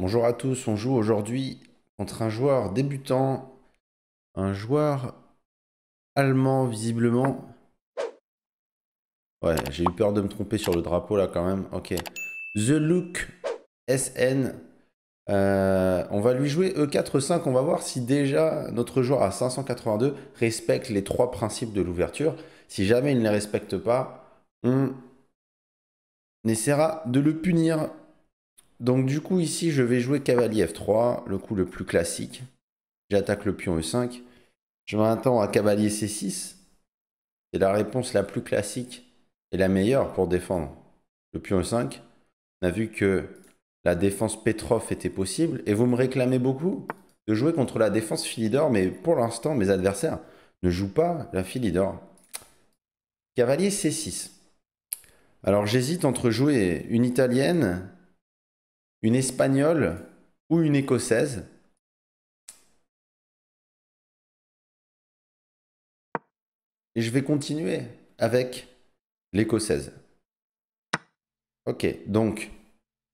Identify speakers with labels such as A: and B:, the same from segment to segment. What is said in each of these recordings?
A: Bonjour à tous, on joue aujourd'hui contre un joueur débutant, un joueur allemand visiblement. Ouais, j'ai eu peur de me tromper sur le drapeau là quand même. Ok. The Look SN. Euh, on va lui jouer E4-5. On va voir si déjà notre joueur à 582 respecte les trois principes de l'ouverture. Si jamais il ne les respecte pas, on essaiera de le punir donc du coup ici je vais jouer cavalier f3, le coup le plus classique. J'attaque le pion e5. Je m'attends à cavalier c6. C'est la réponse la plus classique et la meilleure pour défendre le pion e5. On a vu que la défense Petrov était possible et vous me réclamez beaucoup de jouer contre la défense Philidor, mais pour l'instant mes adversaires ne jouent pas la Philidor. Cavalier c6. Alors j'hésite entre jouer une italienne une espagnole ou une écossaise. Et je vais continuer avec l'écossaise. Ok, donc,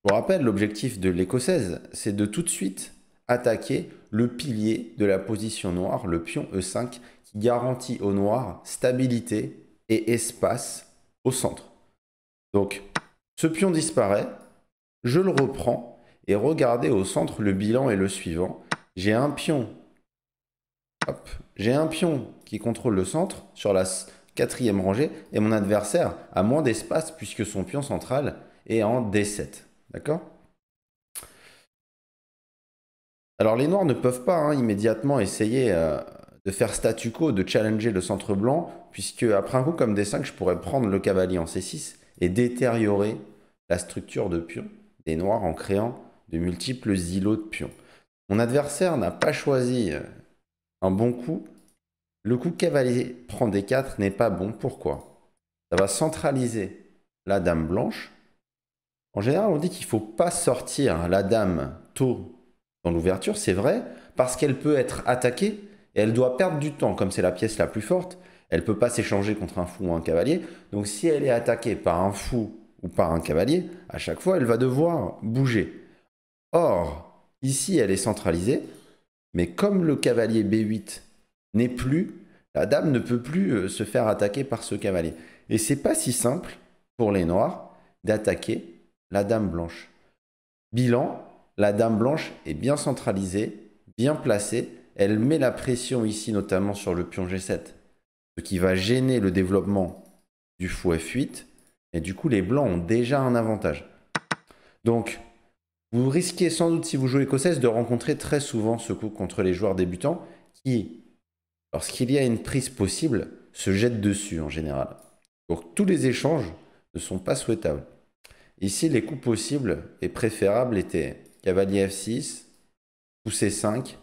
A: pour rappel, rappelle, l'objectif de l'écossaise, c'est de tout de suite attaquer le pilier de la position noire, le pion E5, qui garantit au noir stabilité et espace au centre. Donc, ce pion disparaît, je le reprends et regardez au centre, le bilan est le suivant. J'ai un pion. J'ai un pion qui contrôle le centre sur la quatrième rangée et mon adversaire a moins d'espace puisque son pion central est en D7. D'accord Alors les noirs ne peuvent pas hein, immédiatement essayer euh, de faire statu quo, de challenger le centre blanc, puisque après un coup comme D5, je pourrais prendre le cavalier en C6 et détériorer la structure de pion des noirs en créant de multiples îlots de pions. Mon adversaire n'a pas choisi euh, un bon coup. Le coup cavalier prend des 4 n'est pas bon. Pourquoi Ça va centraliser la dame blanche. En général, on dit qu'il ne faut pas sortir la dame tôt dans l'ouverture, c'est vrai, parce qu'elle peut être attaquée et elle doit perdre du temps, comme c'est la pièce la plus forte. Elle peut pas s'échanger contre un fou ou un cavalier. Donc si elle est attaquée par un fou ou par un cavalier, à chaque fois, elle va devoir bouger. Or, ici, elle est centralisée, mais comme le cavalier B8 n'est plus, la dame ne peut plus euh, se faire attaquer par ce cavalier. Et c'est pas si simple pour les noirs d'attaquer la dame blanche. Bilan, la dame blanche est bien centralisée, bien placée, elle met la pression ici notamment sur le pion G7, ce qui va gêner le développement du fou F8 et du coup, les blancs ont déjà un avantage. Donc, vous risquez sans doute, si vous jouez écossaise, de rencontrer très souvent ce coup contre les joueurs débutants qui, lorsqu'il y a une prise possible, se jettent dessus en général. Donc, tous les échanges ne sont pas souhaitables. Ici, les coups possibles et préférables étaient cavalier F6, poussé 5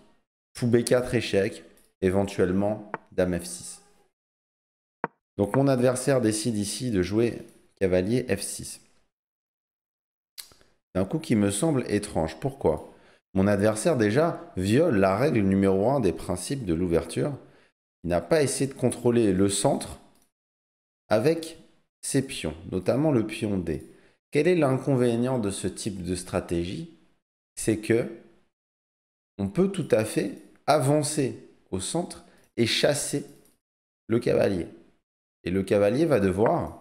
A: fou B4 échec, éventuellement dame F6. Donc mon adversaire décide ici de jouer cavalier f6. C'est un coup qui me semble étrange. Pourquoi Mon adversaire déjà viole la règle numéro 1 des principes de l'ouverture. Il n'a pas essayé de contrôler le centre avec ses pions, notamment le pion D. Quel est l'inconvénient de ce type de stratégie C'est que on peut tout à fait avancer au centre et chasser le cavalier. Et le cavalier va devoir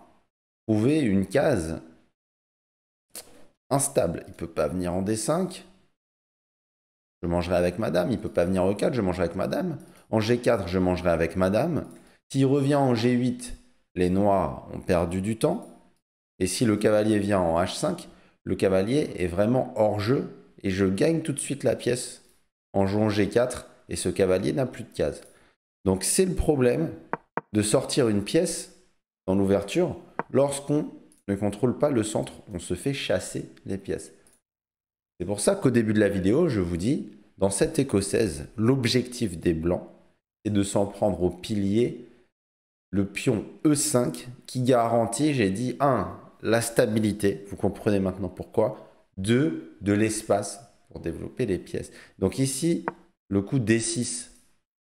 A: trouver une case instable. Il peut pas venir en D5. Je mangerai avec madame. Il peut pas venir en E4. Je mangerai avec madame. En G4, je mangerai avec madame. S'il revient en G8, les noirs ont perdu du temps. Et si le cavalier vient en H5, le cavalier est vraiment hors jeu et je gagne tout de suite la pièce en jouant G4 et ce cavalier n'a plus de case. Donc c'est le problème de sortir une pièce dans l'ouverture Lorsqu'on ne contrôle pas le centre, on se fait chasser les pièces. C'est pour ça qu'au début de la vidéo, je vous dis, dans cette écossaise, l'objectif des blancs, est de s'en prendre au pilier, le pion E5, qui garantit, j'ai dit, 1. La stabilité, vous comprenez maintenant pourquoi. 2. De l'espace pour développer les pièces. Donc ici, le coup D6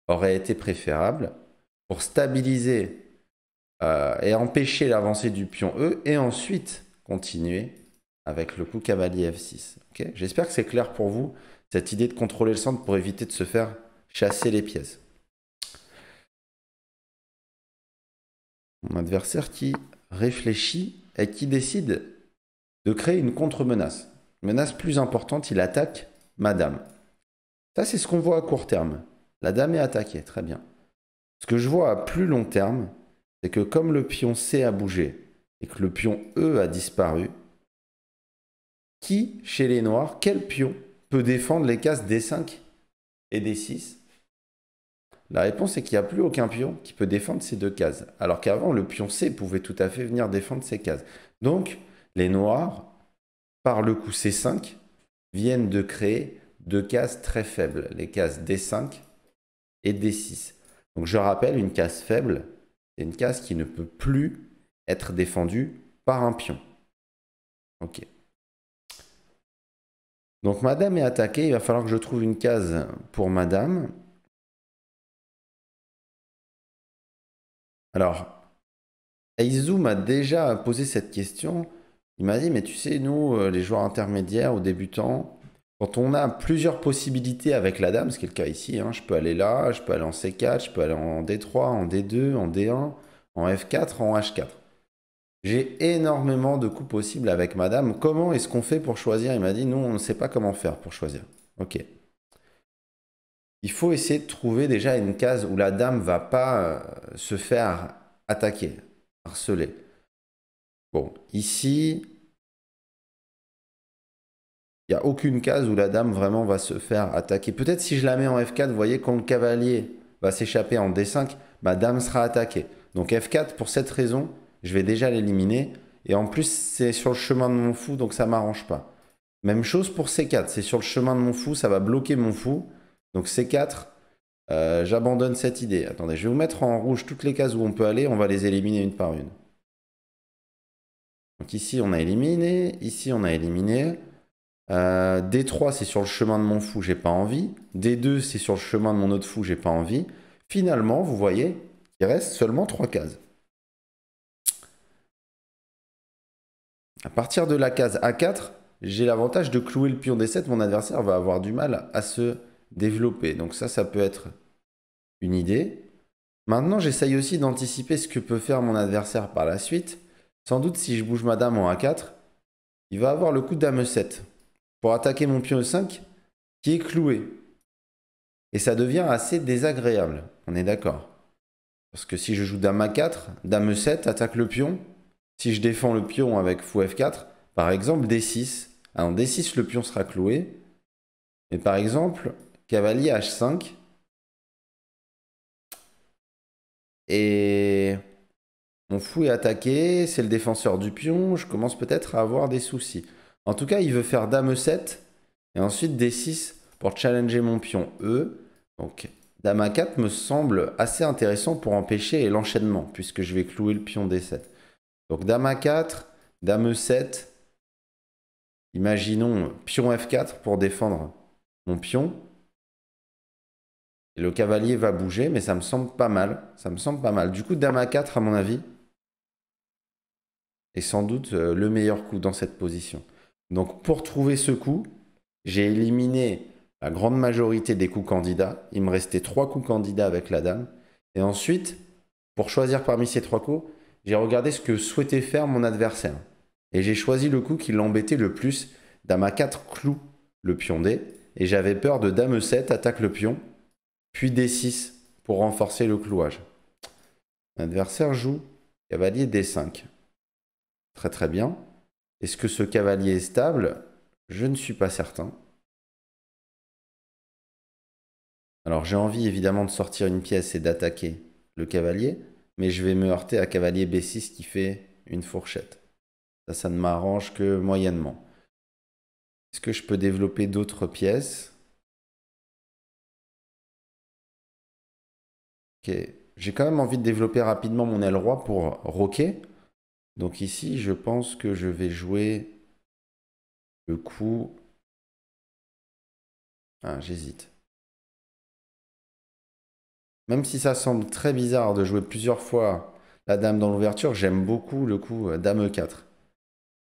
A: aurait été préférable pour stabiliser euh, et empêcher l'avancée du pion E et ensuite continuer avec le coup cavalier F6. J'espère que c'est clair pour vous cette idée de contrôler le centre pour éviter de se faire chasser les pièces. Mon adversaire qui réfléchit et qui décide de créer une contre-menace. Menace plus importante, il attaque madame. Ça, c'est ce qu'on voit à court terme. La dame est attaquée, très bien. Ce que je vois à plus long terme, c'est que comme le pion C a bougé et que le pion E a disparu, qui, chez les noirs, quel pion peut défendre les cases D5 et D6 La réponse est qu'il n'y a plus aucun pion qui peut défendre ces deux cases, alors qu'avant, le pion C pouvait tout à fait venir défendre ces cases. Donc, les noirs, par le coup C5, viennent de créer deux cases très faibles, les cases D5 et D6. Donc je rappelle, une case faible, c'est une case qui ne peut plus être défendue par un pion. Ok. Donc madame est attaquée, il va falloir que je trouve une case pour madame. Alors, Aizu m'a déjà posé cette question. Il m'a dit, mais tu sais, nous, euh, les joueurs intermédiaires ou débutants, quand on a plusieurs possibilités avec la dame, ce qui est le cas ici, hein, je peux aller là, je peux aller en C4, je peux aller en D3, en D2, en D1, en F4, en H4. J'ai énormément de coups possibles avec ma Dame. Comment est-ce qu'on fait pour choisir Il m'a dit nous, on ne sait pas comment faire pour choisir. Ok. Il faut essayer de trouver déjà une case où la dame ne va pas euh, se faire attaquer, harceler. Bon, ici, il n'y a aucune case où la dame vraiment va se faire attaquer. Peut-être si je la mets en F4, vous voyez, quand le cavalier va s'échapper en D5, ma dame sera attaquée. Donc F4, pour cette raison, je vais déjà l'éliminer. Et en plus, c'est sur le chemin de mon fou, donc ça ne m'arrange pas. Même chose pour C4, c'est sur le chemin de mon fou, ça va bloquer mon fou. Donc C4, euh, j'abandonne cette idée. Attendez, je vais vous mettre en rouge toutes les cases où on peut aller, on va les éliminer une par une. Donc ici, on a éliminé, ici, on a éliminé. Euh, D3, c'est sur le chemin de mon fou, j'ai pas envie. D2, c'est sur le chemin de mon autre fou, j'ai pas envie. Finalement, vous voyez, il reste seulement 3 cases. À partir de la case A4, j'ai l'avantage de clouer le pion D7. Mon adversaire va avoir du mal à se développer. Donc ça, ça peut être une idée. Maintenant, j'essaye aussi d'anticiper ce que peut faire mon adversaire par la suite. Sans doute, si je bouge ma dame en A4, il va avoir le coup de dame 7 pour attaquer mon pion E5 qui est cloué. Et ça devient assez désagréable, on est d'accord. Parce que si je joue dame A4, dame E7, attaque le pion. Si je défends le pion avec fou F4, par exemple D6. Alors D6, le pion sera cloué. Mais par exemple, cavalier H5. Et mon fou est attaqué, c'est le défenseur du pion, je commence peut-être à avoir des soucis. En tout cas, il veut faire dame 7 et ensuite D6 pour challenger mon pion E. Donc dame A4 me semble assez intéressant pour empêcher l'enchaînement puisque je vais clouer le pion D7. Donc dame A4, dame E7. Imaginons pion F4 pour défendre mon pion. le cavalier va bouger, mais ça me semble pas mal. Ça me semble pas mal. Du coup, dame A4, à mon avis, est sans doute euh, le meilleur coup dans cette position. Donc pour trouver ce coup, j'ai éliminé la grande majorité des coups candidats. Il me restait trois coups candidats avec la dame. Et ensuite, pour choisir parmi ces trois coups, j'ai regardé ce que souhaitait faire mon adversaire. Et j'ai choisi le coup qui l'embêtait le plus. Dame A4 clous, le pion D. Et j'avais peur de Dame E7 attaque le pion, puis D6 pour renforcer le clouage. L'adversaire joue cavalier D5. Très très bien. Est-ce que ce cavalier est stable Je ne suis pas certain. Alors j'ai envie évidemment de sortir une pièce et d'attaquer le cavalier, mais je vais me heurter à cavalier B6 qui fait une fourchette. Ça, ça ne m'arrange que moyennement. Est-ce que je peux développer d'autres pièces j'ai quand même envie de développer rapidement mon aile roi pour roquer, donc ici, je pense que je vais jouer le coup... Ah, j'hésite. Même si ça semble très bizarre de jouer plusieurs fois la dame dans l'ouverture, j'aime beaucoup le coup euh, dame e4.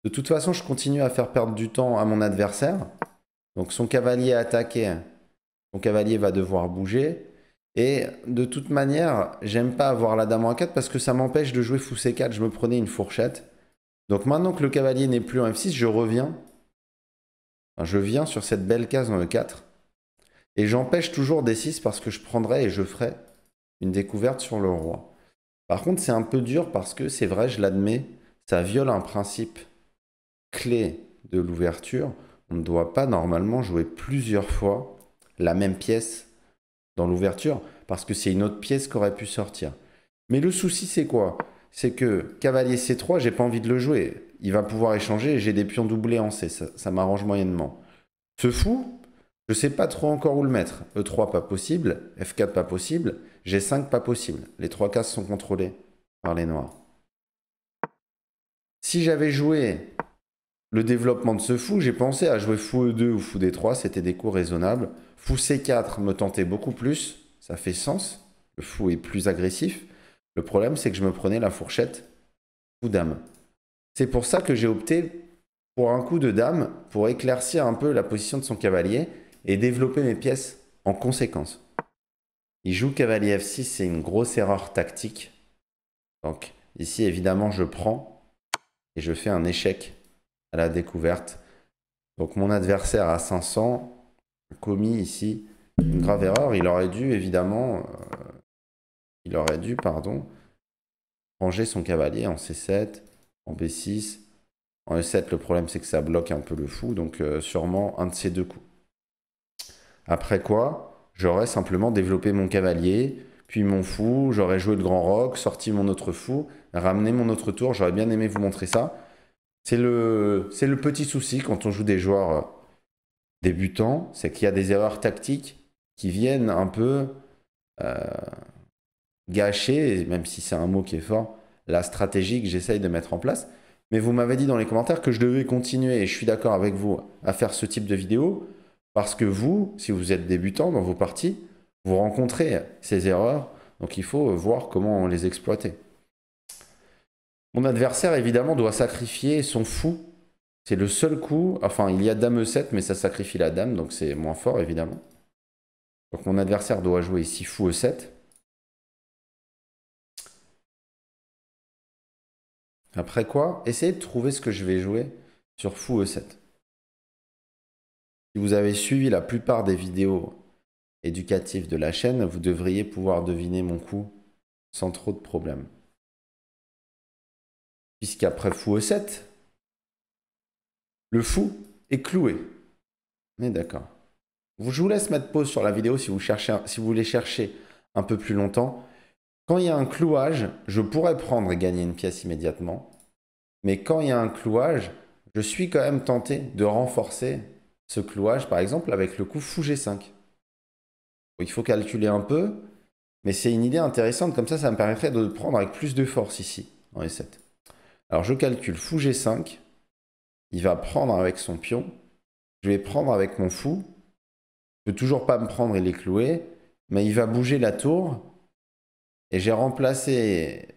A: De toute façon, je continue à faire perdre du temps à mon adversaire. Donc son cavalier attaqué, son cavalier va devoir bouger. Et de toute manière, j'aime pas avoir la dame en 4 parce que ça m'empêche de jouer fou c4. Je me prenais une fourchette. Donc maintenant que le cavalier n'est plus en f6, je reviens. je viens sur cette belle case en e4. Et j'empêche toujours d6 parce que je prendrai et je ferai une découverte sur le roi. Par contre, c'est un peu dur parce que c'est vrai, je l'admets, ça viole un principe clé de l'ouverture. On ne doit pas normalement jouer plusieurs fois la même pièce dans l'ouverture, parce que c'est une autre pièce qu'aurait pu sortir. Mais le souci, c'est quoi C'est que cavalier C3, j'ai pas envie de le jouer. Il va pouvoir échanger et j'ai des pions doublés en C, ça, ça m'arrange moyennement. Ce fou, je sais pas trop encore où le mettre. E3, pas possible. F4, pas possible. G5, pas possible. Les trois cases sont contrôlées par les noirs. Si j'avais joué le développement de ce fou, j'ai pensé à jouer fou E2 ou fou D3, c'était des coups raisonnables. Pousser 4, me tentait beaucoup plus, ça fait sens. Le fou est plus agressif. Le problème, c'est que je me prenais la fourchette coup dame. C'est pour ça que j'ai opté pour un coup de dame pour éclaircir un peu la position de son cavalier et développer mes pièces en conséquence. Il joue cavalier F6, c'est une grosse erreur tactique. Donc ici, évidemment, je prends et je fais un échec à la découverte. Donc mon adversaire à 500, commis ici une grave erreur. Il aurait dû, évidemment, euh, il aurait dû, pardon, ranger son cavalier en C7, en B6, en E7. Le problème, c'est que ça bloque un peu le fou, donc euh, sûrement un de ces deux coups. Après quoi, j'aurais simplement développé mon cavalier, puis mon fou, j'aurais joué le grand rock, sorti mon autre fou, ramené mon autre tour. J'aurais bien aimé vous montrer ça. C'est le, c'est le petit souci quand on joue des joueurs euh, débutant, c'est qu'il y a des erreurs tactiques qui viennent un peu euh, gâcher, même si c'est un mot qui est fort, la stratégie que j'essaye de mettre en place. Mais vous m'avez dit dans les commentaires que je devais continuer, et je suis d'accord avec vous, à faire ce type de vidéo, parce que vous, si vous êtes débutant dans vos parties, vous rencontrez ces erreurs, donc il faut voir comment les exploiter. Mon adversaire, évidemment, doit sacrifier son fou c'est le seul coup. Enfin, il y a dame E7, mais ça sacrifie la dame, donc c'est moins fort, évidemment. Donc mon adversaire doit jouer ici fou E7. Après quoi Essayez de trouver ce que je vais jouer sur fou E7. Si vous avez suivi la plupart des vidéos éducatives de la chaîne, vous devriez pouvoir deviner mon coup sans trop de problèmes. Puisqu'après fou E7, le fou est cloué. Mais d'accord. Je vous laisse mettre pause sur la vidéo si vous, cherchez, si vous voulez chercher un peu plus longtemps. Quand il y a un clouage, je pourrais prendre et gagner une pièce immédiatement. Mais quand il y a un clouage, je suis quand même tenté de renforcer ce clouage, par exemple, avec le coup fou G5. Il faut calculer un peu, mais c'est une idée intéressante. Comme ça, ça me permettrait de prendre avec plus de force ici, en E7. Alors, je calcule fou G5 il va prendre avec son pion, je vais prendre avec mon fou, je peux toujours pas me prendre et les clouer, mais il va bouger la tour, et j'ai remplacé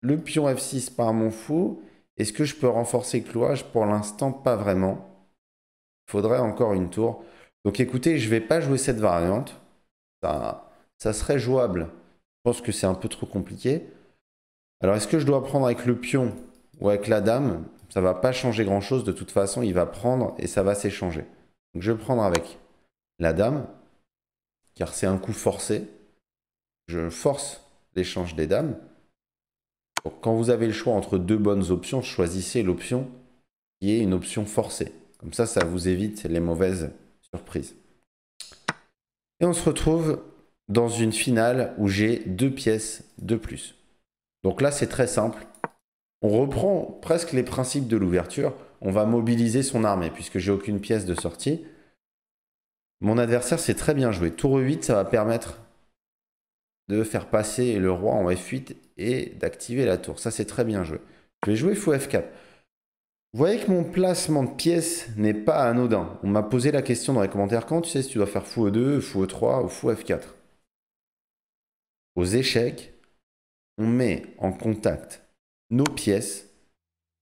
A: le pion F6 par mon fou. Est-ce que je peux renforcer le clouage Pour l'instant, pas vraiment. Il faudrait encore une tour. Donc écoutez, je vais pas jouer cette variante. ça serait jouable. Je pense que c'est un peu trop compliqué. Alors, est-ce que je dois prendre avec le pion ou avec la dame ça va pas changer grand chose. De toute façon, il va prendre et ça va s'échanger. je vais prendre avec la dame, car c'est un coup forcé. Je force l'échange des dames. quand vous avez le choix entre deux bonnes options, choisissez l'option qui est une option forcée. Comme ça, ça vous évite les mauvaises surprises. Et on se retrouve dans une finale où j'ai deux pièces de plus. Donc là, c'est très simple. On reprend presque les principes de l'ouverture. On va mobiliser son armée puisque j'ai aucune pièce de sortie. Mon adversaire c'est très bien joué. Tour 8, ça va permettre de faire passer le roi en F8 et d'activer la tour. Ça, c'est très bien joué. Je vais jouer fou F4. Vous voyez que mon placement de pièce n'est pas anodin. On m'a posé la question dans les commentaires quand tu sais si tu dois faire fou E2, fou E3 ou fou F4. Aux échecs, on met en contact nos pièces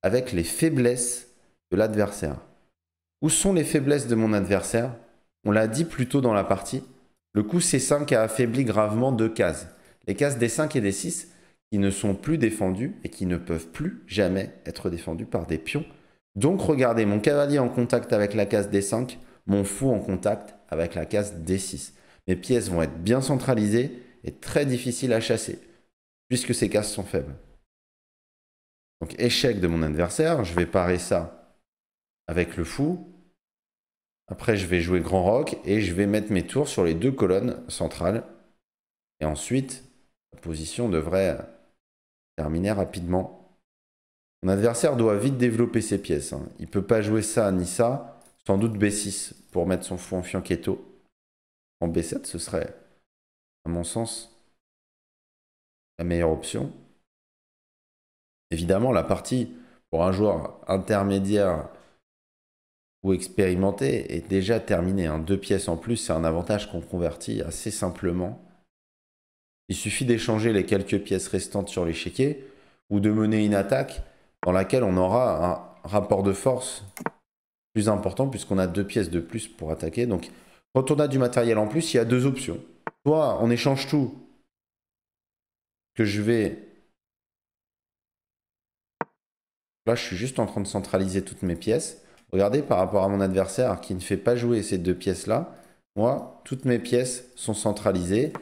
A: avec les faiblesses de l'adversaire. Où sont les faiblesses de mon adversaire On l'a dit plus tôt dans la partie. Le coup C5 a affaibli gravement deux cases. Les cases d 5 et d 6 qui ne sont plus défendues et qui ne peuvent plus jamais être défendues par des pions. Donc regardez, mon cavalier en contact avec la case D5, mon fou en contact avec la case D6. Mes pièces vont être bien centralisées et très difficiles à chasser, puisque ces cases sont faibles. Donc échec de mon adversaire, je vais parer ça avec le fou. Après, je vais jouer grand rock et je vais mettre mes tours sur les deux colonnes centrales. Et ensuite, la position devrait terminer rapidement. Mon adversaire doit vite développer ses pièces. Hein. Il ne peut pas jouer ça ni ça. Sans doute B6 pour mettre son fou en fianchetto. En B7, ce serait, à mon sens, la meilleure option. Évidemment, la partie pour un joueur intermédiaire ou expérimenté est déjà terminée. Hein. Deux pièces en plus, c'est un avantage qu'on convertit assez simplement. Il suffit d'échanger les quelques pièces restantes sur l'échiquier ou de mener une attaque dans laquelle on aura un rapport de force plus important puisqu'on a deux pièces de plus pour attaquer. Donc quand on a du matériel en plus, il y a deux options. Soit on échange tout, que je vais Là, je suis juste en train de centraliser toutes mes pièces. Regardez par rapport à mon adversaire qui ne fait pas jouer ces deux pièces-là. Moi, toutes mes pièces sont centralisées.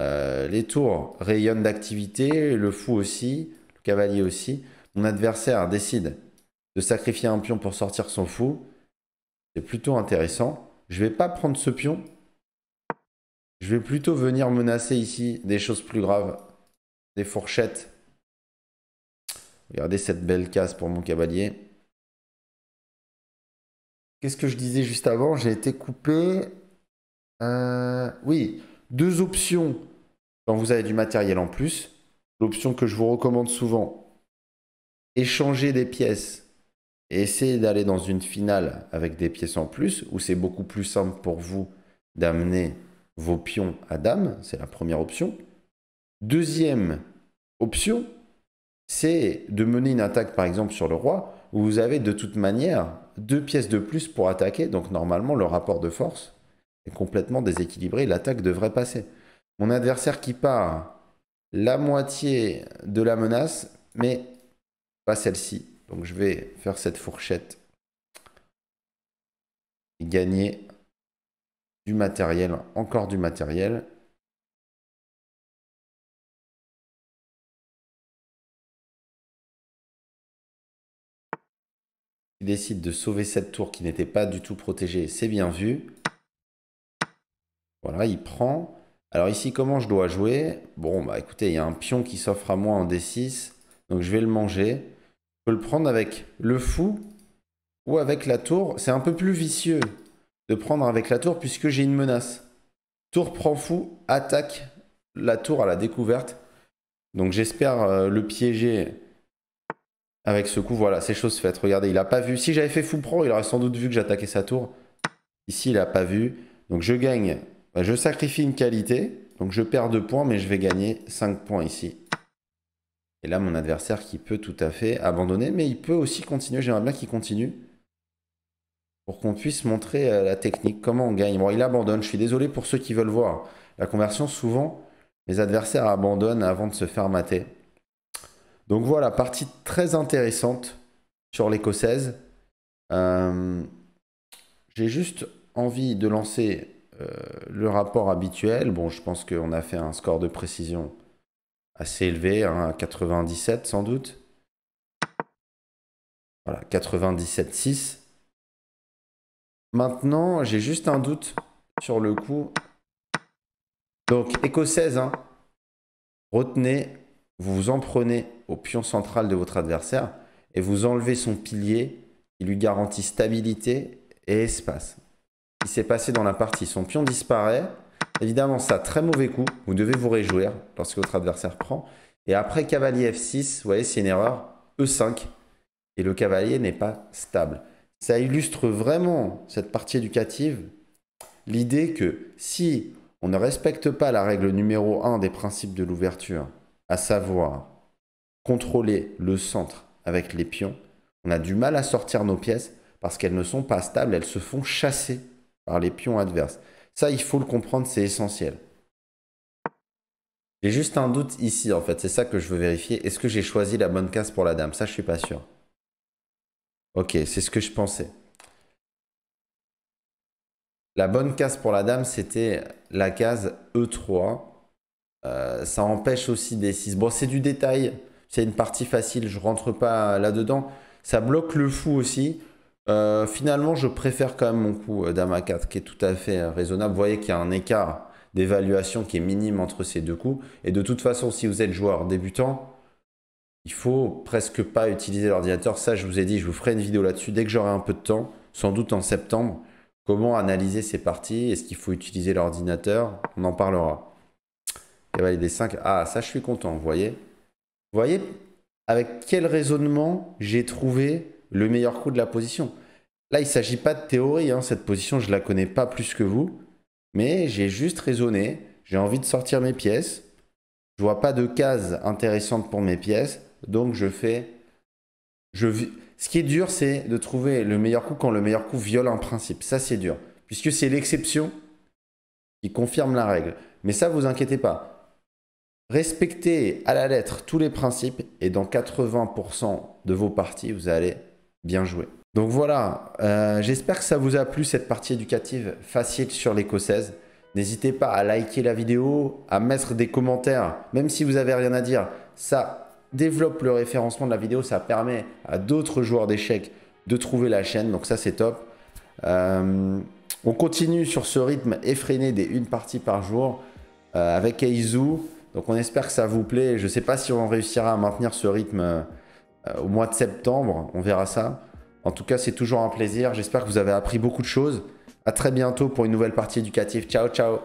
A: Euh, les tours rayonnent d'activité, le fou aussi, le cavalier aussi. Mon adversaire décide de sacrifier un pion pour sortir son fou. C'est plutôt intéressant. Je vais pas prendre ce pion. Je vais plutôt venir menacer ici des choses plus graves. Des fourchettes Regardez cette belle case pour mon cavalier. Qu'est-ce que je disais juste avant J'ai été coupé. Euh, oui, deux options quand vous avez du matériel en plus. L'option que je vous recommande souvent, échanger des pièces et essayer d'aller dans une finale avec des pièces en plus, où c'est beaucoup plus simple pour vous d'amener vos pions à dame, c'est la première option. Deuxième option, c'est de mener une attaque par exemple sur le roi, où vous avez de toute manière deux pièces de plus pour attaquer, donc normalement le rapport de force est complètement déséquilibré, l'attaque devrait passer. Mon adversaire qui part la moitié de la menace, mais pas celle-ci. Donc je vais faire cette fourchette et gagner du matériel, encore du matériel, Il décide de sauver cette tour qui n'était pas du tout protégée, c'est bien vu. Voilà, il prend. Alors ici, comment je dois jouer Bon, bah écoutez, il y a un pion qui s'offre à moi en D6, donc je vais le manger. Je peux le prendre avec le fou ou avec la tour. C'est un peu plus vicieux de prendre avec la tour puisque j'ai une menace. Tour prend fou, attaque la tour à la découverte. Donc j'espère euh, le piéger avec ce coup, voilà, c'est chose faite. Regardez, il n'a pas vu. Si j'avais fait fou pro, il aurait sans doute vu que j'attaquais sa tour. Ici, il n'a pas vu. Donc je gagne. Bah, je sacrifie une qualité. Donc je perds 2 points, mais je vais gagner 5 points ici. Et là, mon adversaire qui peut tout à fait abandonner, mais il peut aussi continuer. J'aimerais bien qu'il continue pour qu'on puisse montrer euh, la technique, comment on gagne. Bon, il abandonne. Je suis désolé pour ceux qui veulent voir. La conversion, souvent, mes adversaires abandonnent avant de se faire mater. Donc voilà, partie très intéressante sur l'écossaise. Euh, j'ai juste envie de lancer euh, le rapport habituel. Bon, je pense qu'on a fait un score de précision assez élevé, hein, 97 sans doute. Voilà, 97,6. Maintenant, j'ai juste un doute sur le coup. Donc, écossaise, hein. retenez vous vous en prenez au pion central de votre adversaire et vous enlevez son pilier qui lui garantit stabilité et espace. Il s'est passé dans la partie, son pion disparaît. Évidemment, ça, a très mauvais coup. Vous devez vous réjouir lorsque votre adversaire prend. Et après cavalier F6, vous voyez, c'est une erreur. E5. Et le cavalier n'est pas stable. Ça illustre vraiment cette partie éducative. L'idée que si on ne respecte pas la règle numéro 1 des principes de l'ouverture, à savoir contrôler le centre avec les pions. On a du mal à sortir nos pièces parce qu'elles ne sont pas stables, elles se font chasser par les pions adverses. Ça, il faut le comprendre, c'est essentiel. J'ai juste un doute ici, en fait. C'est ça que je veux vérifier. Est-ce que j'ai choisi la bonne case pour la dame Ça, je suis pas sûr. Ok, c'est ce que je pensais. La bonne case pour la dame, c'était la case E3 euh, ça empêche aussi des 6. Bon, c'est du détail. C'est une partie facile. Je rentre pas là-dedans. Ça bloque le fou aussi. Euh, finalement, je préfère quand même mon coup euh, dame 4 qui est tout à fait raisonnable. Vous voyez qu'il y a un écart d'évaluation qui est minime entre ces deux coups. Et de toute façon, si vous êtes joueur débutant, il faut presque pas utiliser l'ordinateur. Ça, je vous ai dit, je vous ferai une vidéo là-dessus dès que j'aurai un peu de temps, sans doute en septembre. Comment analyser ces parties Est-ce qu'il faut utiliser l'ordinateur On en parlera. 5. Eh ben, ah, ça, je suis content, vous voyez Vous voyez avec quel raisonnement j'ai trouvé le meilleur coup de la position Là, il ne s'agit pas de théorie, hein, cette position, je ne la connais pas plus que vous, mais j'ai juste raisonné, j'ai envie de sortir mes pièces, je ne vois pas de cases intéressantes pour mes pièces, donc je fais... Ce qui est dur, c'est de trouver le meilleur coup quand le meilleur coup viole un principe, ça c'est dur, puisque c'est l'exception qui confirme la règle. Mais ça, vous inquiétez pas, Respectez à la lettre tous les principes et dans 80% de vos parties, vous allez bien jouer. Donc voilà, euh, j'espère que ça vous a plu cette partie éducative facile sur l'écossaise. N'hésitez pas à liker la vidéo, à mettre des commentaires, même si vous n'avez rien à dire. Ça développe le référencement de la vidéo, ça permet à d'autres joueurs d'échecs de trouver la chaîne, donc ça c'est top. Euh, on continue sur ce rythme effréné des une partie par jour euh, avec Aizu. Donc on espère que ça vous plaît. Je ne sais pas si on réussira à maintenir ce rythme euh, au mois de septembre. On verra ça. En tout cas, c'est toujours un plaisir. J'espère que vous avez appris beaucoup de choses. À très bientôt pour une nouvelle partie éducative. Ciao, ciao.